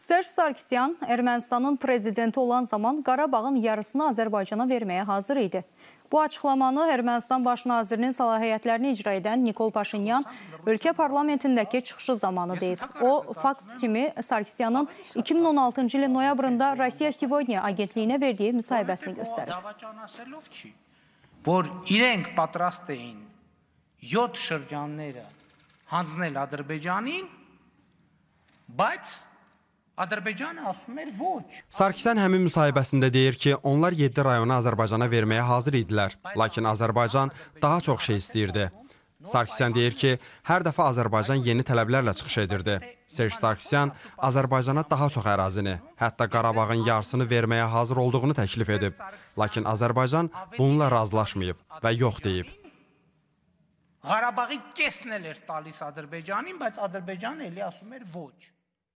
Serj Sarkisyan Ermənistanın prezidenti olan zaman Qarabağın yarısını Azərbaycana verməyə hazır idi. Bu açıqlamanı Ermənistan baş nazirinin səlahiyyətlərini icra edən Nikol Paşinyan ölkə parlamentindəki çıxışı zamanı deyib. O, fakt kimi Sarkisyanın 2016-cı ilin noyabrında Rusiya Сегодня agentliyinə verdiyi müsahibəsini göstərir. Որ իրենք պատրաստ էին 7 շրջանները հանձնել Ադրբեջանին, բայց Azərbaycan asmer voc. Sarkisyan həmin müsahibəsində deyir ki, onlar 7 rayonu Azərbaycana verməyə hazır idilər, lakin Azərbaycan daha çox şey istəyirdi. Sarkisyan deyir ki, hər dəfə Azərbaycan yeni tələblərlə çıxış edirdi. Serj Sarkisyan Azərbaycana daha çox ərazini, hətta Qarabağın yarısını verməyə hazır olduğunu təklif edib. Lakin Azərbaycan bununla razılaşmayıb və yox deyib. Qarabağı kesnələr talis Azərbaycanın, bəs Azərbaycan elə asumir voc.